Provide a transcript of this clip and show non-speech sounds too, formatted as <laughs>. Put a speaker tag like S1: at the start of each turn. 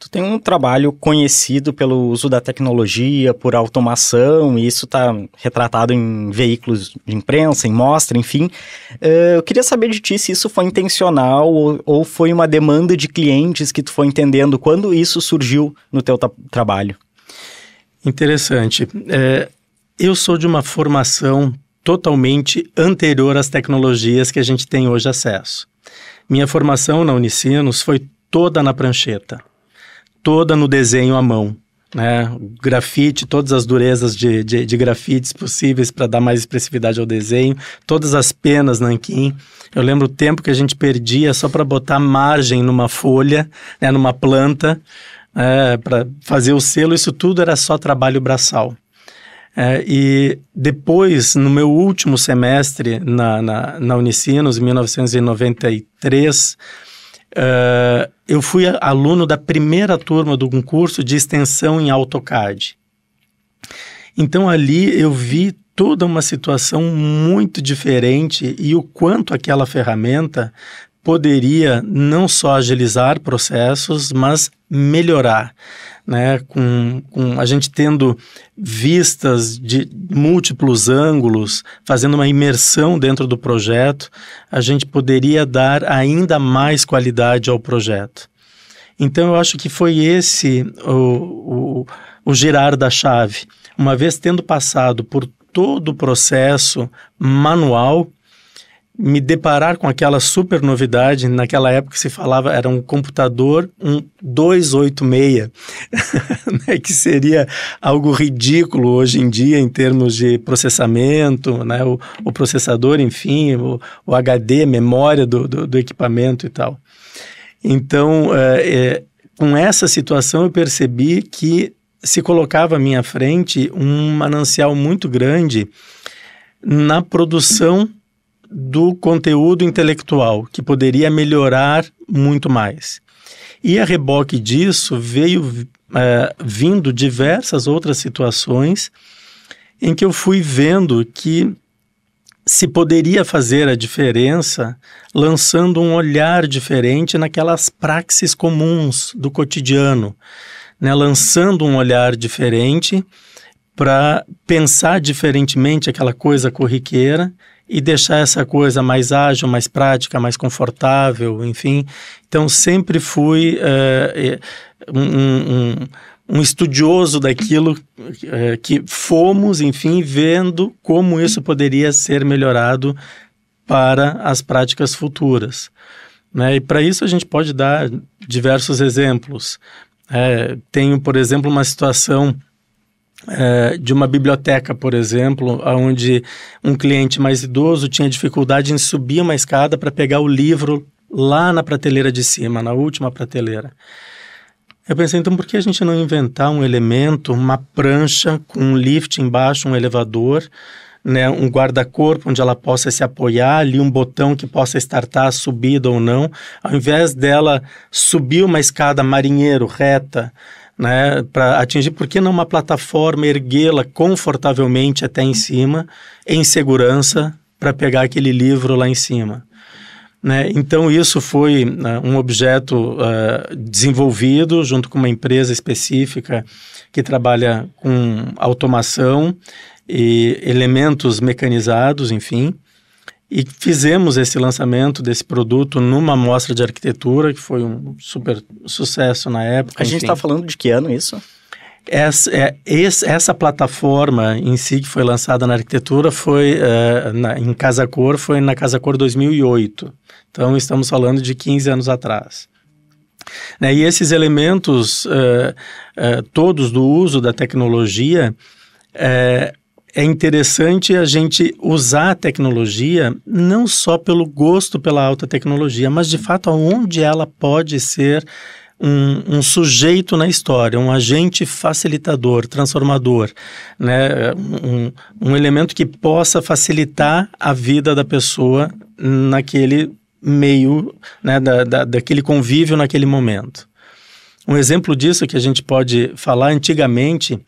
S1: Tu tem um trabalho conhecido pelo uso da tecnologia, por automação, e isso está retratado em veículos de imprensa, em mostra, enfim. Eh, eu queria saber de ti se isso foi intencional ou, ou foi uma demanda de clientes que tu foi entendendo quando isso surgiu no teu trabalho. Interessante. É, eu sou de uma formação totalmente anterior às tecnologias que a gente tem hoje acesso. Minha formação na Unicinos foi toda na prancheta toda no desenho à mão. Né? Grafite, todas as durezas de, de, de grafites possíveis para dar mais expressividade ao desenho, todas as penas nanquim. Eu lembro o tempo que a gente perdia só para botar margem numa folha, né, numa planta, é, né, para fazer o selo, isso tudo era só trabalho braçal. É, e depois, no meu último semestre na, na, na Unicinos, em 1993, eh, eu fui aluno da primeira turma do concurso de extensão em AutoCAD. Então ali eu vi toda uma situação muito diferente e o quanto aquela ferramenta poderia não só agilizar processos, mas melhorar, né? Com, com, a gente tendo vistas de múltiplos ângulos, fazendo uma imersão dentro do projeto, a gente poderia dar ainda mais qualidade ao projeto. Então, eu acho que foi esse o, o, o girar da chave. Uma vez tendo passado por todo o processo manual, me deparar com aquela super novidade, naquela época se falava, era um computador um 286, <laughs> né, que seria algo ridículo hoje em dia em termos de processamento, né, o, o processador, enfim, o, o HD, memória do, do, do, equipamento e tal. Então, é, é, com essa situação eu percebi que se colocava à minha frente um manancial muito grande na produção do conteúdo intelectual, que poderia melhorar muito mais. E a reboque disso veio é, vindo diversas outras situações em que eu fui vendo que se poderia fazer a diferença lançando um olhar diferente naquelas praxes comuns do cotidiano, né? lançando um olhar diferente para pensar diferentemente aquela coisa corriqueira e deixar essa coisa mais ágil, mais prática, mais confortável, enfim. Então, sempre fui é, um, um, um, estudioso daquilo é, que fomos, enfim, vendo como isso poderia ser melhorado para as práticas futuras. Né? E para isso a gente pode dar diversos exemplos. É, tenho, por exemplo, uma situação é, de uma biblioteca, por exemplo, onde um cliente mais idoso tinha dificuldade em subir uma escada para pegar o livro lá na prateleira de cima, na última prateleira. Eu pensei, então por que a gente não inventar um elemento, uma prancha com um lift embaixo, um elevador, né, um guarda-corpo onde ela possa se apoiar, ali um botão que possa estartar a subida ou não, ao invés dela subir uma escada marinheiro reta, né, para atingir, por que não uma plataforma erguê-la confortavelmente até em cima, em segurança, para pegar aquele livro lá em cima? Né? Então, isso foi né, um objeto uh, desenvolvido junto com uma empresa específica que trabalha com automação e elementos mecanizados, enfim. E fizemos esse lançamento desse produto numa mostra de arquitetura, que foi um super sucesso na época. A gente está falando de que ano isso? Essa, é, essa plataforma em si que foi lançada na arquitetura foi é, na, em Casa Cor, foi na Casa Cor 2008. Então estamos falando de 15 anos atrás. Né, e esses elementos é, é, todos do uso da tecnologia é interessante a gente usar a tecnologia não só pelo gosto pela alta tecnologia, mas de fato aonde ela pode ser um, um, sujeito na história, um agente facilitador, transformador, né? Um, um, elemento que possa facilitar a vida da pessoa naquele meio, né? da, da, daquele convívio naquele momento. Um exemplo disso que a gente pode falar antigamente